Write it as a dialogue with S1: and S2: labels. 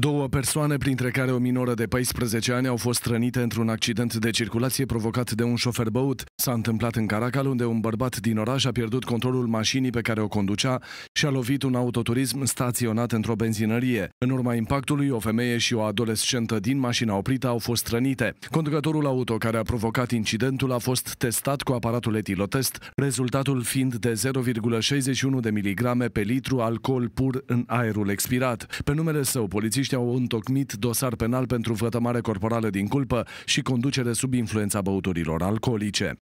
S1: Două persoane, printre care o minoră de 14 ani, au fost rănite într-un accident de circulație provocat de un șofer băut. S-a întâmplat în Caracal, unde un bărbat din oraș a pierdut controlul mașinii pe care o conducea și a lovit un autoturism staționat într-o benzinărie. În urma impactului, o femeie și o adolescentă din mașina oprită au fost rănite. Conducătorul auto care a provocat incidentul a fost testat cu aparatul etilotest, rezultatul fiind de 0,61 de miligrame pe litru alcool pur în aerul expirat. Pe numele său, poliția polițiști au întocmit dosar penal pentru vătămare corporală din culpă și conducere sub influența băuturilor alcoolice.